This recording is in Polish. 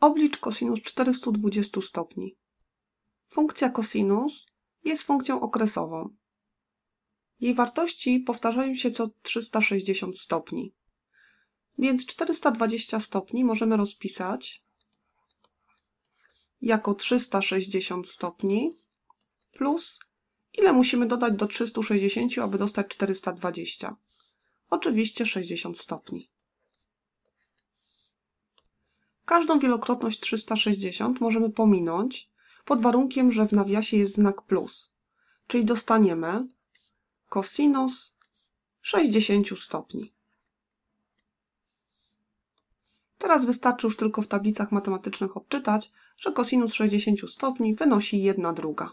Oblicz kosinus 420 stopni. Funkcja kosinus jest funkcją okresową. Jej wartości powtarzają się co 360 stopni. Więc 420 stopni możemy rozpisać jako 360 stopni plus ile musimy dodać do 360, aby dostać 420? Oczywiście 60 stopni. Każdą wielokrotność 360 możemy pominąć pod warunkiem, że w nawiasie jest znak plus, czyli dostaniemy cosinus 60 stopni. Teraz wystarczy już tylko w tablicach matematycznych odczytać, że cosinus 60 stopni wynosi 1 druga.